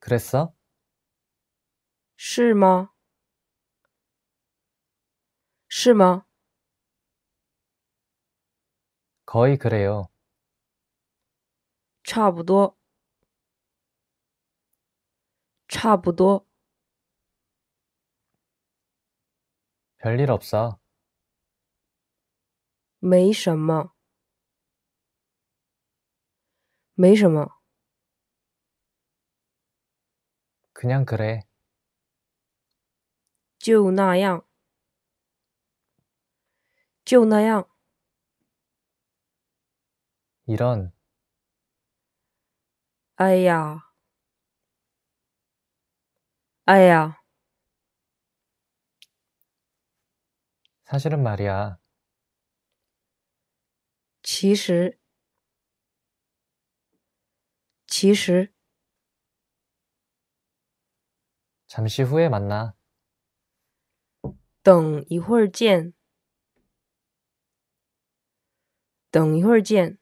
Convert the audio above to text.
그랬어? 是吗?是吗? 거의 그래요. 差不多.差不多. 별일 없어. 没什么.没什么. 그냥 그래. 就那样.就那样. 이런. 아야. 아야. 사실은 말이야. 其实.其实. 잠시 후에 만나. 等一会儿见。等一会儿见。